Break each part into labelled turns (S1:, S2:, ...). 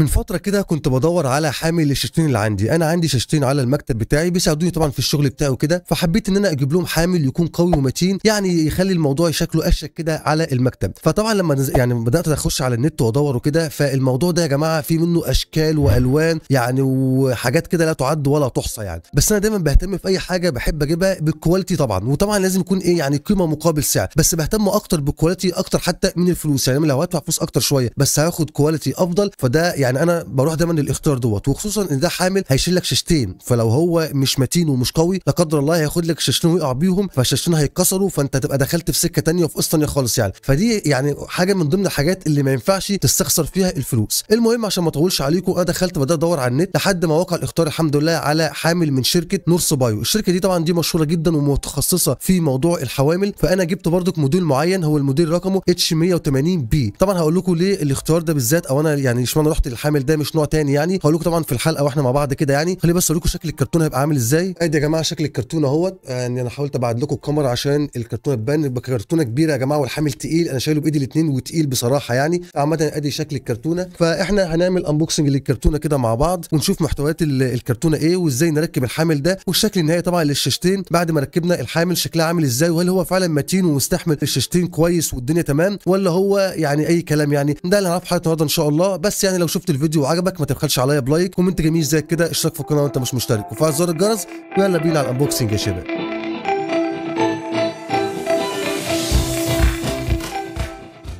S1: من فترة كده كنت بدور على حامل للشاشتين اللي عندي، أنا عندي شاشتين على المكتب بتاعي بيساعدوني طبعًا في الشغل بتاعي وكده، فحبيت إن أنا أجيب لهم حامل يكون قوي ومتين، يعني يخلي الموضوع شكله أشك كده على المكتب، فطبعًا لما نز... يعني بدأت أخش على النت وأدور وكده، فالموضوع ده يا جماعة فيه منه أشكال وألوان يعني وحاجات كده لا تعد ولا تحصى يعني، بس أنا دايمًا بهتم في أي حاجة بحب أجيبها بالكواليتي طبعًا، وطبعًا لازم يكون إيه يعني قيمة مقابل سعر، بس بهتم أكتر بالكواليتي أكتر حتى من الفلوس، يعني لو هدفع فلوس أكتر شوية بس هاخد كواليتي أفضل فده يعني يعني انا بروح دايما للاختيار دوت وخصوصا ان ده حامل هيشيل لك شاشتين فلو هو مش متين ومش قوي لا قدر الله هياخد لك شاشتين ويقع بيهم فالشاشتين هيتكسروا فانت تبقى دخلت في سكه ثانيه وفي قصه ثانيه خالص يعني فدي يعني حاجه من ضمن الحاجات اللي ما ينفعش تستخسر فيها الفلوس المهم عشان ما اطولش عليكم انا دخلت بدات ادور على النت لحد ما وقع الاختيار الحمد لله على حامل من شركه نور بايو الشركه دي طبعا دي مشهوره جدا ومتخصصه في موضوع الحوامل فانا جبت برضك موديل معين هو الموديل رقمه اتش 180 بي طبعا هقول لكم ليه الاختيار ده بالذات او انا يعني اشمعنى رحت الحامل ده مش نوع تاني يعني هقول لكم طبعا في الحلقه واحنا مع بعض كده يعني خلي بس اقول لكم شكل الكرتونه هيبقى عامل ازاي ادي يا جماعه شكل الكرتونه اهوت يعني انا حاولت ابعد لكم الكاميرا عشان الكرتونه تبان كرتونه كبيره يا جماعه والحامل تقيل انا شايله بايدي الاثنين وتقيل بصراحه يعني عامه ادي شكل الكرتونه فاحنا هنعمل انبوكسنج للكرتونه كده مع بعض ونشوف محتويات الكرتونه ايه وازاي نركب الحامل ده والشكل النهائي طبعا للشاشتين بعد ما ركبنا الحامل شكلها عامل ازاي وهل هو فعلا متين ومستحمل الشاشتين كويس والدنيا تمام ولا هو يعني اي كلام يعني ده اللي هنعرفه النهارده ان شاء الله بس يعني لو شفت الفيديو وعجبك ما تبخلش عليا بلايك كومنت جميل زي كده اشترك في القناه وانت مش مشترك وفعل زر الجرس ويلا بينا على الانبوكسنج يا شباب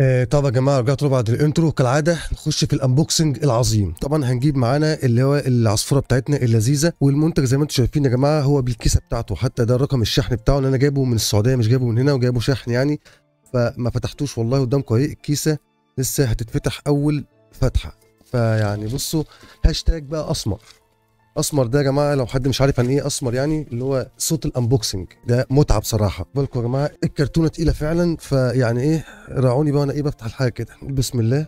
S1: آه يا جماعه رجعت بعد الانترو كالعاده نخش في الانبوكسنج العظيم طبعا هنجيب معانا اللي هو العصفوره بتاعتنا اللذيذه والمنتج زي ما انتم شايفين يا جماعه هو بالكيسه بتاعته حتى ده رقم الشحن بتاعه اللي انا جايبه من السعوديه مش جايبه من هنا وجايبه شحن يعني فما فتحتوش والله قدامكم اهي الكيسه لسه هتتفتح اول فتحه فيعني بصوا هاشتاج بقى اسمر اسمر ده يا جماعه لو حد مش عارف عن ايه اسمر يعني اللي هو صوت الانبوكسنج ده متعه بصراحه بالكم يا جماعه الكرتونه تقيله فعلا فيعني ايه راعوني بقى انا ايه بفتح الحاجه كده بسم الله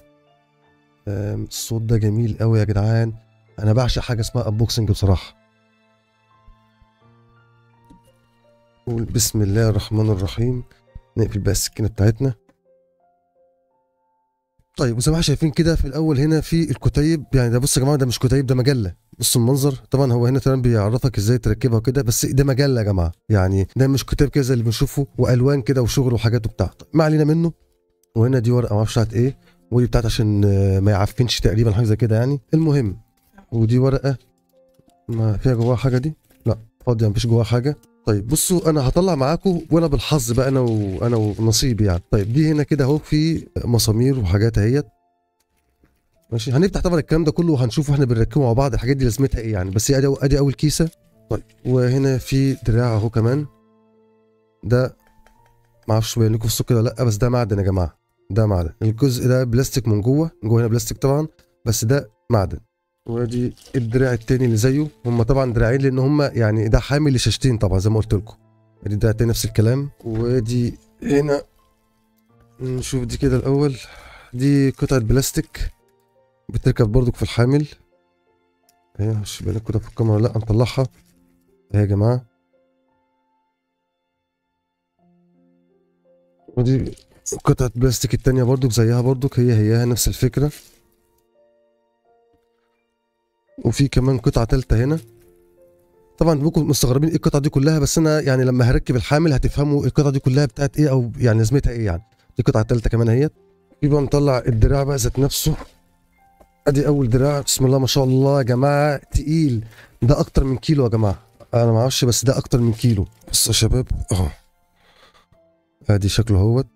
S1: الصوت ده جميل قوي يا جدعان انا بعشق حاجه اسمها انبوكسنج بصراحه قول بسم الله الرحمن الرحيم نقفل بقى السكينه بتاعتنا طيب وزي ما احنا شايفين كده في الاول هنا في الكتيب يعني ده بص يا جماعه ده مش كتيب ده مجله بص المنظر طبعا هو هنا تمام بيعرفك ازاي تركبها وكده بس ده مجله يا جماعه يعني ده مش كتاب كده زي اللي بنشوفه والوان كده وشغل وحاجات وبتاع طيب، ما علينا منه وهنا دي ورقه ما اعرفش بتاعت ايه ودي بتاعت عشان ما يعفنش تقريبا حاجه زي كده يعني المهم ودي ورقه ما فيها جواها حاجه دي لا فاضيه ما فيش جواها حاجه طيب بصوا انا هطلع معاكم وانا بالحظ بقى انا وانا ونصيبي يعني طيب دي هنا كده اهو في مسامير وحاجات اهيت ماشي هنفتح طبعا الكلام ده كله وهنشوف واحنا بنركبه مع بعض الحاجات دي لازمتها ايه يعني بس ادي ادي اول كيسه طيب وهنا في دراع اهو كمان ده معرفش باين لكم في السوق كده لا بس ده معدن يا جماعه ده معدن الجزء ده بلاستيك من جوه جوه هنا بلاستيك طبعا بس ده معدن وادي الدراع التاني اللي زيه هم طبعا دراعين لان هم يعني ده حامل لشاشتين طبعا زي ما قلت لكم ادي يعني الدراع التاني نفس الكلام وادي هنا نشوف دي كده الاول دي قطعه بلاستيك بتركب برضك في الحامل اهي أيوة، مش بالك كده في الكاميرا لا نطلعها اهي يا جماعه ودي قطعه بلاستيك التانية برضك زيها برضك هي هي نفس الفكره وفي كمان قطعه ثالثه هنا طبعا ممكن مستغربين ايه القطعه دي كلها بس انا يعني لما هركب الحامل هتفهموا القطعه دي كلها بتاعت ايه او يعني لازمتها ايه يعني دي القطعه الثالثه كمان اهيت يبقى نطلع الدراع بقى ذات نفسه ادي اول دراع بسم الله ما شاء الله يا جماعه تقيل ده اكتر من كيلو يا جماعه انا ما اعرفش بس ده اكتر من كيلو بصوا يا شباب اهو ادي شكله اهوت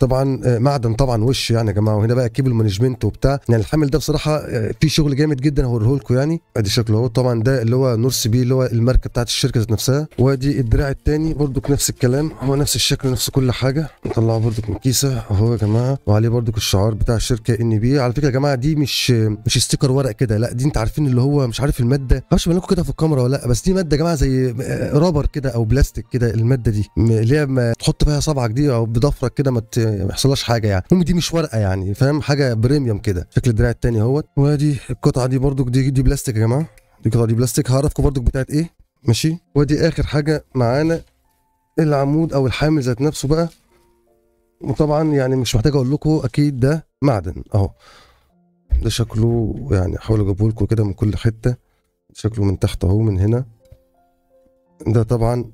S1: طبعا آه، معدن طبعا وش يعني يا جماعه وهنا بقى كيبل مانجمنت وبتاع يعني الحامل ده بصراحه آه، في شغل جامد جدا هوريه لكم يعني ادي شكله اهو طبعا ده اللي هو نور سي بي اللي هو الماركه بتاعت الشركه ذات نفسها وادي الدراع الثاني برضك نفس الكلام هو نفس الشكل نفس كل حاجه نطلعه برضك من كيسه اهو يا جماعه وعليه برضك الشعار بتاع الشركه ان بي على فكره يا جماعه دي مش مش ستيكر ورق كده لا دي انت عارفين اللي هو مش عارف الماده معرفش لكم كده في الكاميرا ولا لا بس دي ماده يا جماعه زي آه، رابر كده او بلاستيك كده الماده دي اللي هي تحط فيها صبعك دي او بضفرك كده ما ما يحصلهاش حاجه يعني المهم دي مش ورقه يعني فاهم حاجه بريميوم كده شكل الدراع التاني اهوت وادي القطعه دي برضو دي, دي بلاستيك يا جماعه دي قطعه دي بلاستيك هعرفكم برضو بتاعت ايه ماشي ودي اخر حاجه معانا العمود او الحامل ذات نفسه بقى وطبعا يعني مش محتاج اقول لكم اكيد ده معدن اهو ده شكله يعني احاول اجيبه لكم كده من كل حته شكله من تحت اهو من هنا ده طبعا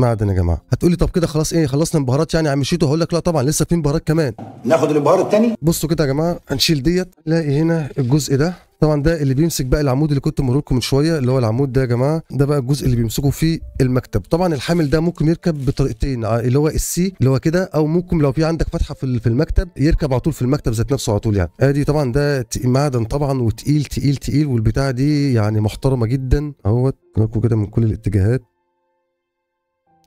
S1: معدن يا جماعه هتقولي طب كده خلاص ايه خلصنا البهارات يعني عمشيته هقول لك لا طبعا لسه في بهارات كمان ناخد البهار الثاني بصوا كده يا جماعه هنشيل ديت نلاقي هنا الجزء ده طبعا ده اللي بيمسك بقى العمود اللي كنت موريكم من شويه اللي هو العمود ده يا جماعه ده بقى الجزء اللي بيمسكه في المكتب طبعا الحامل ده ممكن يركب بطريقتين اللي هو السي اللي هو كده او ممكن لو في عندك فتحه في المكتب يركب على طول في المكتب ذات نفسه على طول يعني ادي طبعا ده معدن طبعا وتقيل تقيل تقيل والبتاعه دي يعني محترمه جدا اهوت كده من كل الاتجاهات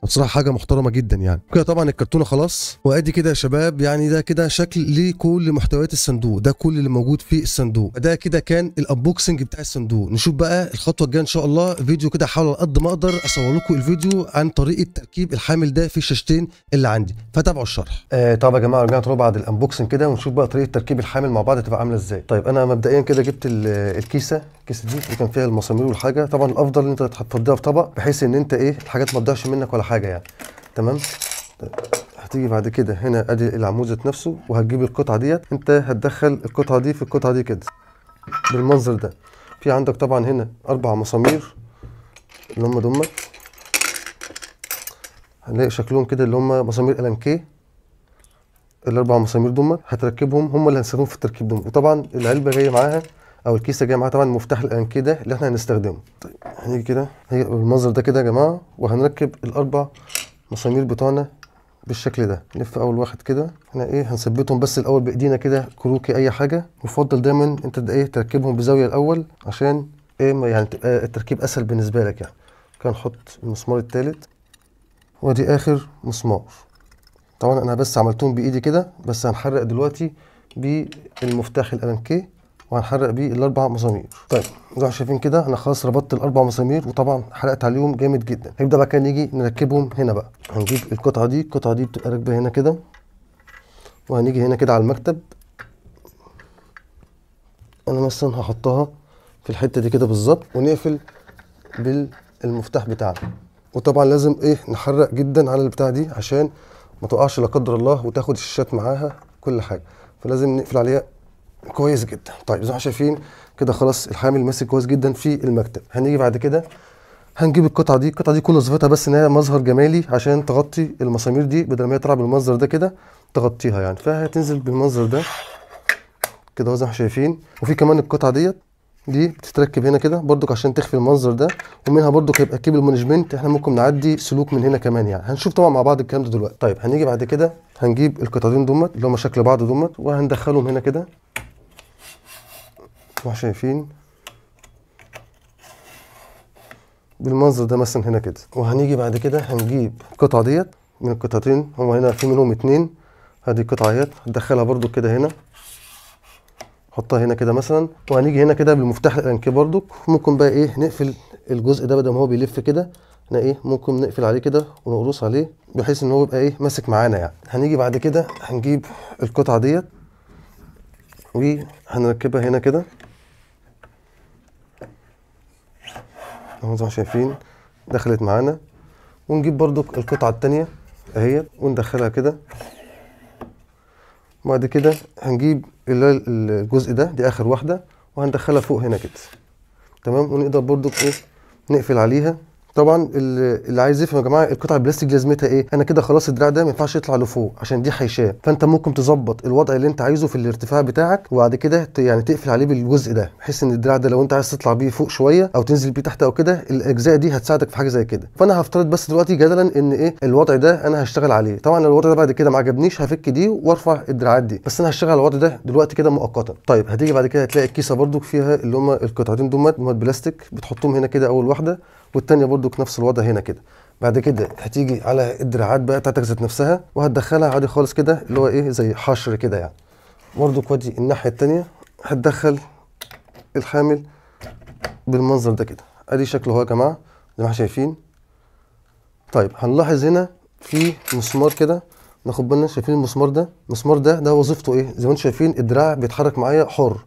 S1: بصراحه حاجه محترمه جدا يعني كده طبعا الكرتونه خلاص وادي كده يا شباب يعني ده كده شكل لكل محتويات الصندوق ده كل اللي موجود في الصندوق ده كده كان الانبوكسنج بتاع الصندوق نشوف بقى الخطوه الجايه ان شاء الله فيديو كده احاول على قد ما اقدر اصور لكم الفيديو عن طريقه تركيب الحامل ده في الشاشتين اللي عندي فتابعوا الشرح آه طب يا جماعه رجعنا تروح بعد الانبوكسنج كده ونشوف بقى طريقه تركيب الحامل مع بعض هتبقى عامله ازاي طيب انا مبدئيا كده جبت الكيسه الكيسه دي اللي كان فيها المسامير والحاجه طبعا الافضل ان انت تفضيها في طبق بحيث ان انت ايه الحاجات ما تضيعش منك ولا حاجه حاجه يعني تمام هتيجي بعد كده هنا ادي العمود ذات نفسه وهتجيب القطعه ديت انت هتدخل القطعه دي في القطعه دي كده بالمنظر ده في عندك طبعا هنا اربع مسامير اللي هم دول هنلاقي شكلهم كده اللي هم مسامير كي الاربع مسامير دول هتركبهم هم اللي هنستخدمهم في التركيب دول وطبعا العلبه جايه معاها او الكيسه جاي معاها طبعا مفتاح الانكده اللي احنا هنستخدمه طيب هنيجي كده هي بالمنظر ده كده يا جماعه وهنركب الاربع مسامير بتوعنا بالشكل ده نلف اول واحد كده احنا ايه هنثبتهم بس الاول بايدينا كده كروكي اي حاجه يفضل دايما انت ايه تركبهم بزاويه الاول عشان ايه يعني تبقى آه، التركيب اسهل بالنسبه لك يعني كان نحط المسمار الثالث ودي اخر مسمار طبعا انا بس عملتهم بايدي كده بس هنحرق دلوقتي بالمفتاح الالنكيه وهنحرق بيه الاربع مسامير طيب زي شايفين كده انا خلاص ربطت الاربع مسامير وطبعا حرقت عليهم جامد جدا هيبدا بقى كان نيجي نركبهم هنا بقى هنجيب القطعه دي القطعه دي بتبقى راكبه هنا كده وهنيجي هنا كده على المكتب انا مثلا هحطها في الحته دي كده بالظبط ونقفل بالمفتاح بتاعنا وطبعا لازم ايه نحرق جدا على البتاع دي عشان ما تقعش لا قدر الله وتاخد الشاشات معاها كل حاجه فلازم نقفل عليها كويس جدا طيب زي ما شايفين كده خلاص الحامل ماسك كويس جدا في المكتب هنيجي بعد كده هنجيب القطعه دي القطعه دي كل وظيفتها بس ان هي مظهر جمالي عشان تغطي المسامير دي بدل ما هي طالعة بالمنظر ده كده تغطيها يعني فهتنزل بالمنظر ده كده زي ما شايفين وفي كمان القطعه ديت دي بتتركب هنا كده برضك عشان تخفي المنظر ده ومنها برضك هيبقى كيبل مانجمنت احنا ممكن نعدي سلوك من هنا كمان يعني هنشوف طبعا مع بعض الكلام ده دلوقتي طيب هنيجي بعد كده هنجيب القطعتين دول اللي هم شكل بعض دول وهندخلهم هنا كده انتوا شايفين بالمنظر ده مثلا هنا كده وهنيجي بعد كده هنجيب القطعه ديت من القطعتين هما هنا في منهم اتنين هذه القطعه اهيت هتدخلها برده كده هنا حطها هنا كده مثلا وهنيجي هنا كده بالمفتاح الانكي برضو ممكن بقى ايه نقفل الجزء ده بدل ما هو بيلف كده هنا ايه ممكن نقفل عليه كده ونقرص عليه بحيث ان هو يبقى ايه ماسك معانا يعني هنيجي بعد كده هنجيب القطعه ديت وهنركبها هنا كده اهو زي ما شايفين دخلت معانا ونجيب برضو القطعه الثانيه اهي وندخلها كده بعد كده هنجيب الجزء ده دي اخر واحده وهندخلها فوق هنا كده تمام ونقدر برضو ايه نقفل عليها طبعا اللي عايز يفهم يا جماعه القطعه البلاستيك لازمتها ايه انا كده خلاص الدراع ده ما ينفعش يطلع لفوق عشان دي حيشاه فانت ممكن تظبط الوضع اللي انت عايزه في الارتفاع بتاعك وبعد كده يعني تقفل عليه بالجزء ده بحيث ان الدراع ده لو انت عايز تطلع بيه فوق شويه او تنزل بيه تحت او كده الاجزاء دي هتساعدك في حاجه زي كده فانا هفترض بس دلوقتي جدلا ان ايه الوضع ده انا هشتغل عليه طبعا لو الوضع ده بعد كده ما عجبنيش هفك دي وارفع الدراعات دي بس انا هشتغل على الوضع ده دلوقتي كده مؤقتا طيب هتيجي بعد كده هتلاقي الكيسه برده فيها اللي هم القطعتين دول بلاستيك بتحطهم هنا كده اول واحده والتانيه برضك نفس الوضع هنا كده بعد كده هتيجي على الدراعات بقى بتاعتك ذات نفسها وهتدخلها عادي خالص كده اللي هو ايه زي حشر كده يعني برضك كودي الناحيه التانيه هتدخل الحامل بالمنظر ده كده ادي شكله اهو يا جماعه زي ما احنا شايفين طيب هنلاحظ هنا في مسمار كده ناخد بالنا شايفين المسمار ده المسمار ده ده وظيفته ايه زي ما انتم شايفين الدراع بيتحرك معايا حر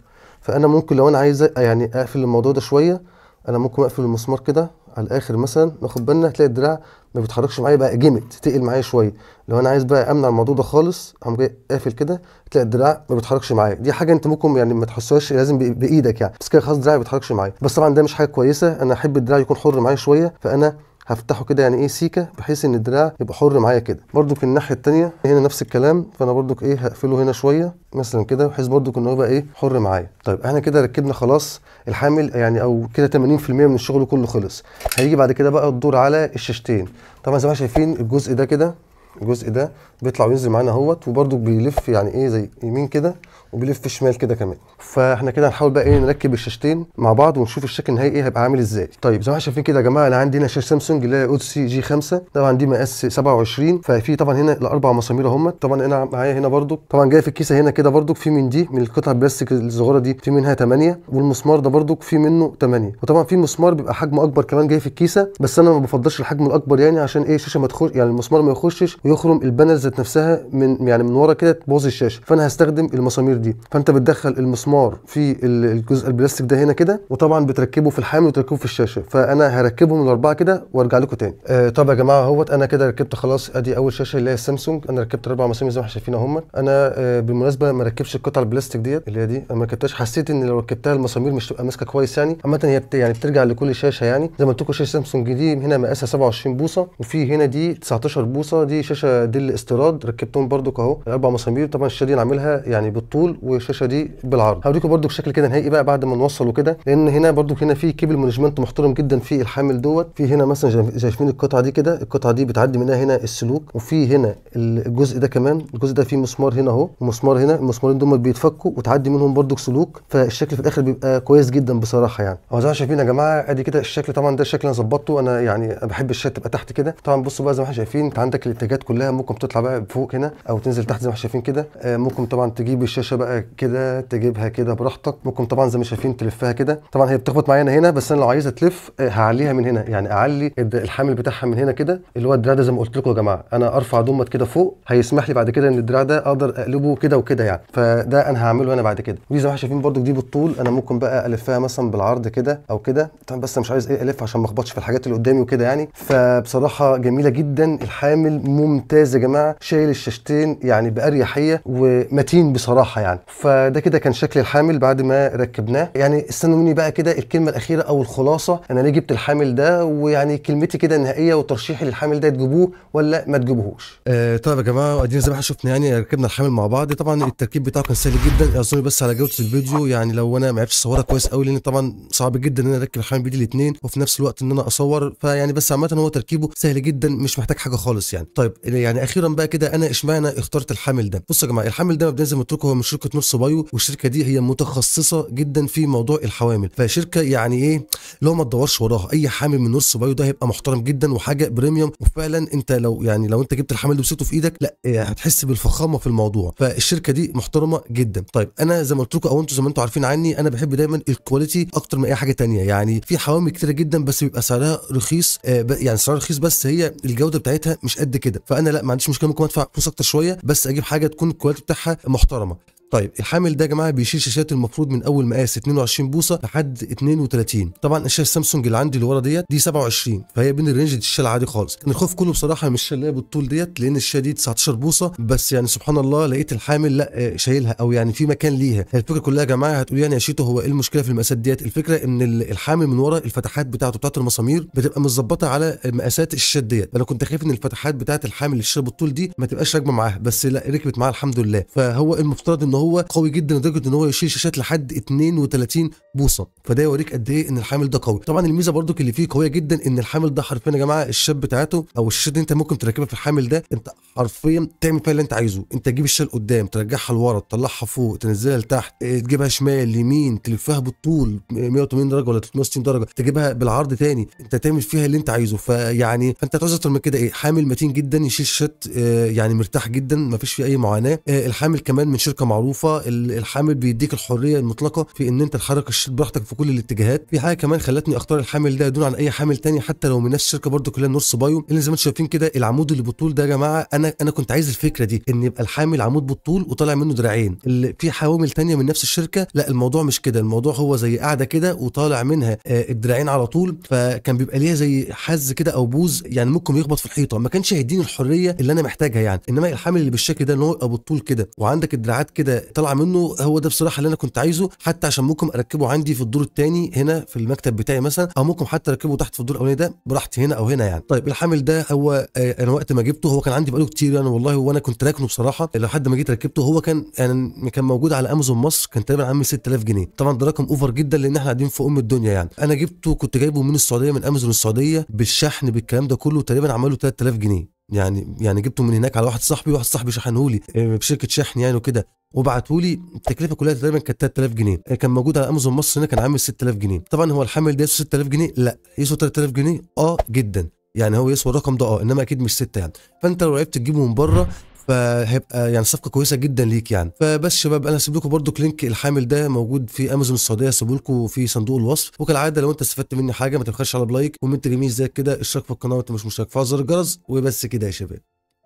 S1: فانا ممكن لو انا عايز يعني اقفل الموضوع ده شويه انا ممكن اقفل المسمار كده على الاخر مثلا ناخد بالنا تلاقي الدراع ما بيتحركش معايا بقى جمد تقل معايا شويه لو انا عايز بقى امنع الموضوع ده خالص اقوم جاي قافل كده تلاقي الدراع ما بيتحركش معايا دي حاجه انت ممكن يعني ما تحسهاش لازم بايدك يعني بس كده خلاص الدراع ما بيتحركش معايا بس طبعا ده مش حاجه كويسه انا احب الدراع يكون حر معايا شويه فانا هفتحه كده يعني ايه سيكه بحيث ان الدراع يبقى حر معايا كده في الناحيه الثانيه هنا نفس الكلام فانا برضك ايه هقفله هنا شويه مثلا كده بحيث برضك ان هو يبقى ايه حر معايا طيب احنا كده ركبنا خلاص الحامل يعني او كده 80% من الشغل كله خلص هيجي بعد كده بقى الدور على الشاشتين طبعا زي ما شايفين الجزء ده كده الجزء ده بيطلع وينزل معانا اهوت وبرده بيلف يعني ايه زي يمين كده وبيلف شمال كده كمان فاحنا كده هنحاول بقى ايه نركب الشاشتين مع بعض ونشوف الشكل النهائي ايه هيبقى عامل ازاي طيب زي ما احنا شايفين كده يا جماعه انا عندي هنا شاشه سامسونج اللي هي اودسي جي 5 طبعا دي مقاس 27 ففي طبعا هنا الاربع مسامير اهم طبعا انا معايا هنا برده طبعا جاي في الكيسه هنا كده برده في من دي من القطع البلاستيك الصغيره دي في منها 8 والمسمار ده برده في منه 8 وطبعا في مسمار بيبقى حجمه اكبر كمان جاي في الكيسه بس انا ما بفضلش الحجم الاكبر يعني عشان ايه الشاشه ما تخش يعني المسمار ما يخشش ويخرم البانل ذات نفسها من يعني من ورا كده تبوظ الشاشه فانا هستخدم المسامير دي فانت بتدخل المسمار في الجزء البلاستيك ده هنا كده وطبعا بتركبه في الحامل وتركبه في الشاشه فانا هركبهم الاربعه كده وارجع لكم تاني آه طب يا جماعه اهوت انا كده ركبت خلاص ادي اول شاشه اللي هي السامسونج انا ركبت اربع مسامير زي ما احنا شايفين اهم انا آه بالمناسبه ما ركبش القطع البلاستيك ديت اللي هي دي ما ركبتهاش حسيت ان لو ركبتها المسامير مش هتبقى ماسكه كويس يعني عامه هي يعني بترجع لكل شاشه يعني زي ما قلت لكم شاشه سامسونج دي هنا مقاسها 27 بوصه وفي هنا دي 19 بوصه دي شاشه الشاشه دي الاستيراد ركبتهم بردك اهو اربع مسامير طبعا الشاشه دي انا عاملها يعني بالطول والشاشه دي بالعرض هوريكم بردك شكل كده نهائي بقى بعد ما نوصله كده لان هنا بردك هنا في كيبل مانجمنت محترم جدا في الحامل دوت في هنا مثلا شايفين القطعه دي كده القطعه دي بتعدي منها هنا السلوك وفي هنا الجزء ده كمان الجزء ده فيه مسمار هنا اهو ومسمار هنا المسمارين دول بيتفكوا وتعدي منهم بردك سلوك فالشكل في الاخر بيبقى كويس جدا بصراحه يعني اهو زي ما شايفين يا جماعه ادي كده الشكل طبعا ده الشكل انا ظبطته انا يعني بحب الشات تبقى تحت كده طبعا بصوا بقى زي ما احنا شايفين انت عندك الاتجاهات كلها ممكن تطلع بقى فوق هنا او تنزل تحت زي ما احنا شايفين كده آه، ممكن طبعا تجيب الشاشه بقى كده تجيبها كده براحتك ممكن طبعا زي ما شايفين تلفها كده طبعا هي بتخبط معايا هنا بس انا لو عايز اتلف آه، هعليها من هنا يعني اعلي الحامل بتاعها من هنا كده اللي هو الدراع ده زي ما قلت لكم يا جماعه انا ارفع دمت كده فوق هيسمح لي بعد كده ان الدراع ده اقدر اقلبه كده وكده يعني فده انا هعمله هنا بعد كده ودي زي ما احنا شايفين برده دي بالطول انا ممكن بقى الفها مثلا بالعرض كده او كده طبعا بس مش عايز ايه الف عشان ما اخبطش في الحاجات اللي قدامي وكده يعني فبصراحه جميله جدا الحامل مو ممتاز يا جماعه شايل الشاشتين يعني باريحيه ومتين بصراحه يعني فده كده كان شكل الحامل بعد ما ركبناه يعني استنوا مني بقى كده الكلمه الاخيره او الخلاصه انا ليه جبت الحامل ده ويعني كلمتي كده النهائيه وترشيحي للحامل ده تجيبوه ولا ما تجيبوهوش آه طيب يا جماعه ادينا زي ما احنا شفنا يعني ركبنا الحامل مع بعض طبعا التركيب بتاعه كان سهل جدا اعذروني بس على جوده الفيديو يعني لو انا ما عرفتش اصورها كويس قوي لان طبعا صعب جدا ان انا اركب الحامل بايدي الاثنين وفي نفس الوقت ان انا اصور فيعني بس عامه هو تركيبه سهل جدا مش محتاج حاجه خالص يعني طيب يعني اخيرا بقى كده انا اشمعنى اخترت الحامل ده بصوا يا جماعه الحامل ده لازم اتركه هو من شركه نص بايو والشركه دي هي متخصصه جدا في موضوع الحوامل فشركه يعني ايه لو ما تدورش وراها اي حامل من نص بايو ده هيبقى محترم جدا وحاجه بريميوم وفعلا انت لو يعني لو انت جبت الحامل ده في ايدك لا إيه، هتحس بالفخامه في الموضوع فالشركه دي محترمه جدا طيب انا زي ما قلت لكم او انتم زي ما انتم عارفين عني انا بحب دايما الكواليتي اكتر من اي حاجه تانية يعني في حوامل كتيره جدا بس بيبقى سعرها رخيص آه، يعني سعرها رخيص بس هي الجوده بتاعتها مش قد كده فانا لا ما عنديش مشكله ممكن ادفع فلوس اكتر شويه بس اجيب حاجه تكون الكواليتي بتاعها محترمه طيب الحامل ده يا جماعه بيشيل شاشات المفروض من اول مقاس 22 بوصه لحد 32 طبعا الشاشه سامسونج اللي عندي اللي ورا ديت دي 27 فهي بين الرينج دي الشاشه العادي خالص كان الخوف كله بصراحه من الشاشه اللي بالطول ديت لان الشاشه دي 19 بوصه بس يعني سبحان الله لقيت الحامل لا آه، شايلها او يعني في مكان ليها الفكره كلها يا جماعه هتقول يعني يا شيتو هو ايه المشكله في المقاسات ديت الفكره ان الحامل من ورا الفتحات بتاعته بتاعت المسامير بتبقى متظبطه على مقاسات الشاشات ديت انا كنت خايف ان الفتحات بتاعت الحامل الشاشه بالطول دي ما تبقاش راكبه معاها بس لا ركبت معاها الحمد لله فهو المفترض ان هو قوي جدا لدرجه ان هو يشيل شاشات لحد 32 بوصه فده يوريك قد ايه ان الحامل ده قوي طبعا الميزه برضو اللي فيه قويه جدا ان الحامل ده حرفيا يا جماعه الشاب بتاعته او الشاشه دي انت ممكن تركبها في الحامل ده انت حرفيا تعمل فيها اللي انت عايزه انت تجيب الشاشه لقدام ترجعها لورا تطلعها فوق تنزلها لتحت آه، تجيبها شمال يمين تلفها بالطول 180 آه، درجه ولا 360 درجه تجيبها بالعرض تاني انت تعمل فيها اللي انت عايزه فيعني فانت تعوز اكتر من كده ايه حامل متين جدا يشيل شاشات آه، يعني مرتاح جدا ما فيش فيه اي معاناه الحامل كمان من شركه معروفه معروفه الحامل بيديك الحريه المطلقه في ان انت تحرك الشيت براحتك في كل الاتجاهات في حاجه كمان خلتني اختار الحامل ده دون عن اي حامل تاني حتى لو من نفس الشركه برده كلها نور بايو اللي زي ما انتم شايفين كده العمود اللي بالطول ده يا جماعه انا انا كنت عايز الفكره دي ان يبقى الحامل عمود بالطول وطالع منه دراعين اللي في حوامل تانية من نفس الشركه لا الموضوع مش كده الموضوع هو زي قاعده كده وطالع منها آه، الدراعين على طول فكان بيبقى ليها زي حز كده او بوز يعني ممكن يخبط في الحيطه ما كانش هيديني الحريه اللي انا محتاجها يعني انما الحامل اللي بالشكل ده ان هو بالطول كده وعندك الدراعات كده طلع منه هو ده بصراحه اللي انا كنت عايزه حتى عشان ممكن اركبه عندي في الدور الثاني هنا في المكتب بتاعي مثلا او ممكن حتى اركبه تحت في الدور الاولاني ده براحتي هنا او هنا يعني طيب الحامل ده هو آه، انا وقت ما جبته هو كان عندي بقاله كتير يعني والله وانا كنت راكنه بصراحه لحد ما جيت ركبته هو كان يعني كان موجود على امازون مصر كان تقريبا عامل 6000 جنيه طبعا ده رقم اوفر جدا لان احنا قاعدين في ام الدنيا يعني انا جبته كنت جايبه من السعوديه من امازون السعوديه بالشحن بالكلام ده كله تقريبا عمله 3000 جنيه يعني يعني جبته من هناك على واحد صاحبي واحد صاحبي شحنه لي آه، بشركه شحن يعني وكده وبعته لي التكلفه كلها تقريبا كانت 3000 جنيه آه، كان موجود على امازون مصر هنا كان عامل 6000 جنيه طبعا هو الحمل ده يسوى 6000 جنيه لا يسوى 3000 جنيه اه جدا يعني هو يسوى الرقم ده اه انما اكيد مش 6 يعني فانت لو عرفت تجيبه من بره فهيبقى يعني صفقه كويسه جدا ليك يعني فبس شباب انا هسيب لكم برده لينك الحامل ده موجود في امازون السعوديه هسيبه لكم في صندوق الوصف وكالعاده لو انت استفدت مني حاجه ما تبخلش على بلايك كومنت جميل زي كده اشترك في القناه وانت مش مشترك فعل زر الجرس وبس كده يا شباب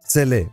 S1: سلام